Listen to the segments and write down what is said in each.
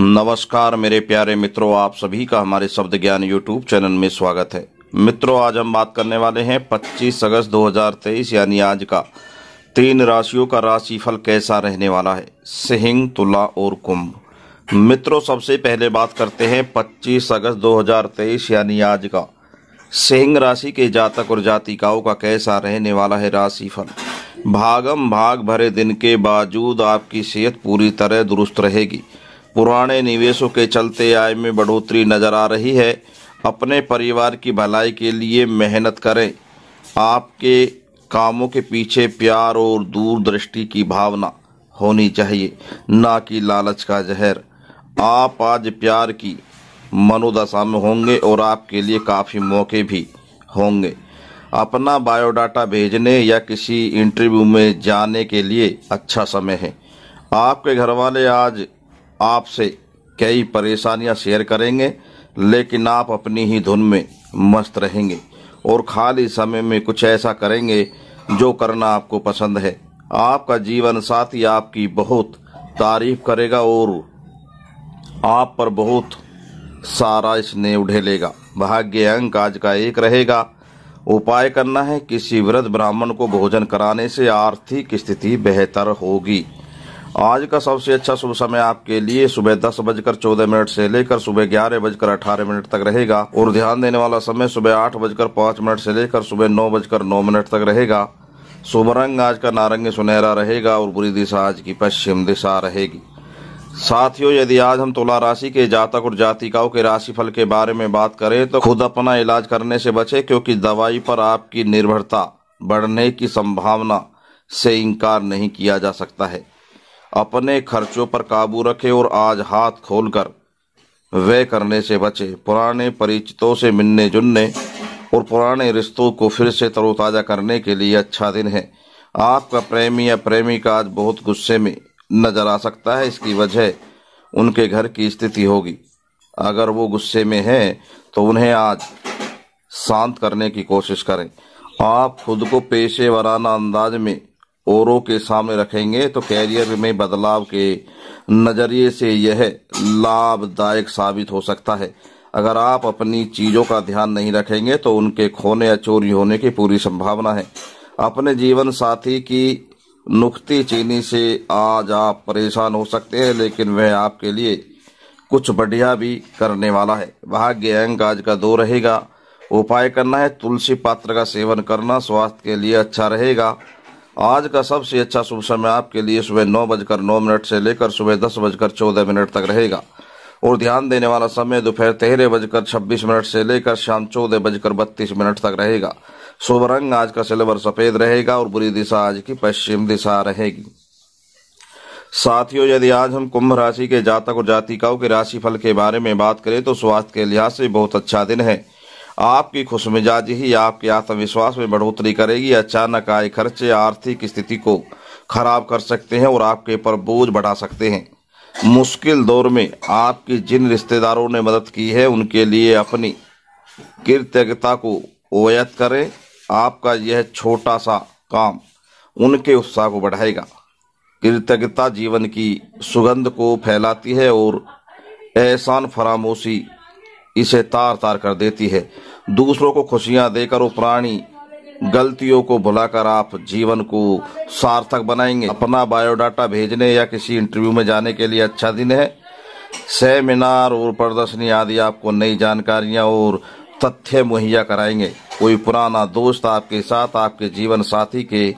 नमस्कार मेरे प्यारे मित्रों आप सभी का हमारे शब्द ज्ञान यूट्यूब चैनल में स्वागत है मित्रों आज हम बात करने वाले हैं 25 अगस्त 2023 यानी आज का तीन राशियों का राशिफल कैसा रहने वाला है सिंह तुला और कुंभ मित्रों सबसे पहले बात करते हैं 25 अगस्त 2023 यानी आज का सिंह राशि के जातक और जातिकाओं का कैसा रहने वाला है राशिफल भागम भाग भरे दिन के बावजूद आपकी सेहत पूरी तरह दुरुस्त रहेगी पुराने निवेशों के चलते आय में बढ़ोतरी नजर आ रही है अपने परिवार की भलाई के लिए मेहनत करें आपके कामों के पीछे प्यार और दूरदृष्टि की भावना होनी चाहिए ना कि लालच का जहर आप आज प्यार की मनोदशा में होंगे और आपके लिए काफ़ी मौके भी होंगे अपना बायोडाटा भेजने या किसी इंटरव्यू में जाने के लिए अच्छा समय है आपके घर वाले आज आपसे कई परेशानियां शेयर करेंगे लेकिन आप अपनी ही धुन में मस्त रहेंगे और खाली समय में कुछ ऐसा करेंगे जो करना आपको पसंद है आपका जीवन साथी आपकी बहुत तारीफ करेगा और आप पर बहुत सारा स्नेह उढ़ेलेगा भाग्य अंक आज का एक रहेगा उपाय करना है किसी वृद्ध ब्राह्मण को भोजन कराने से आर्थिक स्थिति बेहतर होगी आज का सबसे अच्छा शुभ समय आपके लिए सुबह दस बजकर चौदह मिनट से लेकर सुबह ग्यारह बजकर अठारह मिनट तक रहेगा और ध्यान देने वाला समय सुबह आठ बजकर पाँच मिनट से लेकर सुबह नौ बजकर नौ मिनट तक रहेगा शुभ रंग आज का नारंगी सुनहरा रहेगा और बुरी दिशा आज की पश्चिम दिशा रहेगी साथियों यदि आज हम तुला राशि के जातक और जातिकाओं के राशिफल के बारे में बात करें तो खुद अपना इलाज करने से बचे क्योंकि दवाई पर आपकी निर्भरता बढ़ने की संभावना से इनकार नहीं किया जा सकता है अपने खर्चों पर काबू रखें और आज हाथ खोलकर व्यय करने से बचे पुराने परिचितों से मिलने जुलने और पुराने रिश्तों को फिर से तरोताज़ा करने के लिए अच्छा दिन है आपका प्रेमी या प्रेमिका आज बहुत गुस्से में नजर आ सकता है इसकी वजह उनके घर की स्थिति होगी अगर वो गुस्से में है तो उन्हें आज शांत करने की कोशिश करें आप खुद को पेशे वराना अंदाज में औरों के सामने रखेंगे तो कैरियर में बदलाव के नज़रिए से यह लाभदायक साबित हो सकता है अगर आप अपनी चीज़ों का ध्यान नहीं रखेंगे तो उनके खोने या चोरी होने की पूरी संभावना है अपने जीवन साथी की नुकते चीनी से आज आप परेशान हो सकते हैं लेकिन वह आपके लिए कुछ बढ़िया भी करने वाला है भाग्य अंक आज का दो रहेगा उपाय करना है तुलसी पात्र का सेवन करना स्वास्थ्य के लिए अच्छा रहेगा आज का सबसे अच्छा शुभ समय आपके लिए सुबह नौ बजकर नौ मिनट से लेकर सुबह दस बजकर चौदह मिनट तक रहेगा और ध्यान देने वाला समय दोपहर तेरह बजकर छब्बीस मिनट से लेकर शाम चौदह बजकर बत्तीस मिनट तक रहेगा शुभ रंग आज का सिल्वर सफेद रहेगा और बुरी दिशा आज की पश्चिम दिशा रहेगी साथियों यदि आज हम कुंभ राशि के जातक और जातिकाओं के राशि फल के बारे में बात करें तो स्वास्थ्य के लिहाज से बहुत अच्छा दिन है आपकी मिजाज ही आपके आत्मविश्वास में बढ़ोतरी करेगी अचानक आए खर्चे आर्थिक स्थिति को खराब कर सकते हैं और आपके पर बोझ बढ़ा सकते हैं मुश्किल दौर में आपके जिन रिश्तेदारों ने मदद की है उनके लिए अपनी कृतज्ञता को ओयत करें आपका यह छोटा सा काम उनके उत्साह को बढ़ाएगा कृतज्ञता जीवन की सुगंध को फैलाती है और एहसान फरामोशी इसे तार तार कर देती है दूसरों को खुशियां देकर वो प्राणी गलतियों को भुलाकर आप जीवन को सार्थक बनाएंगे अपना बायोडाटा भेजने या किसी इंटरव्यू में जाने के लिए अच्छा दिन है सेमिनार और प्रदर्शनी आदि आपको नई जानकारियां और तथ्य मुहैया कराएंगे कोई पुराना दोस्त आपके साथ आपके जीवन साथी के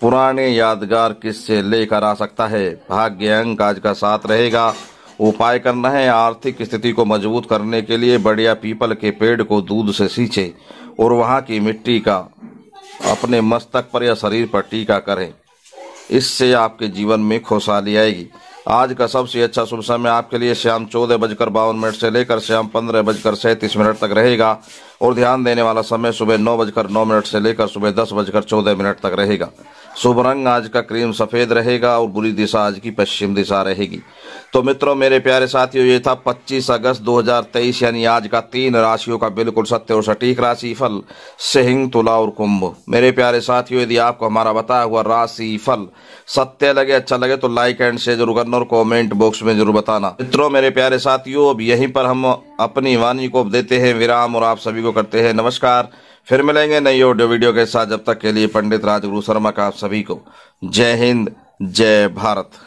पुराने यादगार किस्से लेकर आ सकता है भाग्य अंक आज का साथ रहेगा उपाय करना है आर्थिक स्थिति को मजबूत करने के लिए बढ़िया पीपल के पेड़ को दूध से सींचे और वहाँ की मिट्टी का अपने मस्तक पर या शरीर पर टीका करें इससे आपके जीवन में खुशहाली आएगी आज का सबसे अच्छा शुभ समय आपके लिए शाम चौदह बजकर बावन मिनट से लेकर शाम पंद्रह बजकर सैंतीस मिनट तक रहेगा और ध्यान देने वाला समय सुबह नौ बजकर नौ मिनट से लेकर सुबह दस बजकर चौदह मिनट तक रहेगा शुभ रंग आज का क्रीम सफ़ेद रहेगा और बुरी दिशा आज की पश्चिम दिशा रहेगी तो मित्रों मेरे प्यारे साथियों ये था 25 अगस्त 2023 यानी आज का तीन राशियों का बिल्कुल सत्य और सटीक फल सिंह तुला और कुंभ मेरे प्यारे साथियों यदि आपको हमारा बताया हुआ राशि फल सत्य लगे अच्छा लगे तो लाइक एंड शेयर जरूर करना और कॉमेंट बॉक्स में जरूर बताना मित्रों मेरे प्यारे साथियों अब यहीं पर हम अपनी वाणी को देते हैं विराम और आप सभी को करते हैं नमस्कार फिर मिलेंगे नई ऑडियो वीडियो के साथ जब तक के लिए पंडित राजगुरु शर्मा का आप सभी को जय हिंद जय भारत